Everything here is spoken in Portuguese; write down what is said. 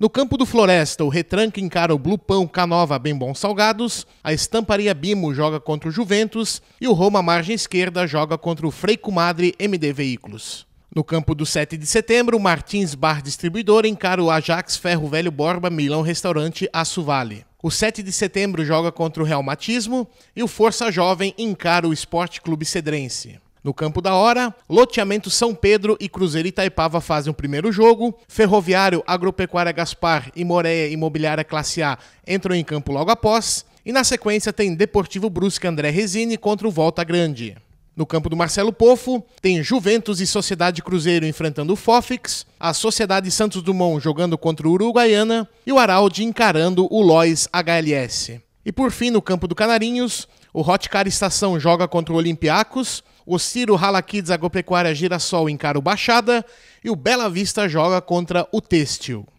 No campo do Floresta, o Retranca encara o Blupão Canova Bem Bons Salgados, a Estamparia Bimo joga contra o Juventus e o Roma Margem Esquerda joga contra o Freico Madre MD Veículos. No campo do 7 de setembro, o Martins Bar Distribuidor encara o Ajax Ferro Velho Borba Milão Restaurante Aço Vale. O 7 de setembro joga contra o Real Matismo e o Força Jovem encara o Esporte Clube Cedrense. No campo da hora, loteamento São Pedro e Cruzeiro Itaipava fazem o primeiro jogo, Ferroviário, Agropecuária Gaspar e Moreia Imobiliária Classe A entram em campo logo após, e na sequência tem Deportivo Brusque André Resine contra o Volta Grande. No campo do Marcelo Pofo, tem Juventus e Sociedade Cruzeiro enfrentando o Fofix, a Sociedade Santos Dumont jogando contra o Uruguaiana e o Araldi encarando o Lois HLS. E por fim, no campo do Canarinhos, o Hotcar Estação joga contra o Olympiacos, o Ciro Halakids Agropecuária Girassol encara o Baixada e o Bela Vista joga contra o Têxtil.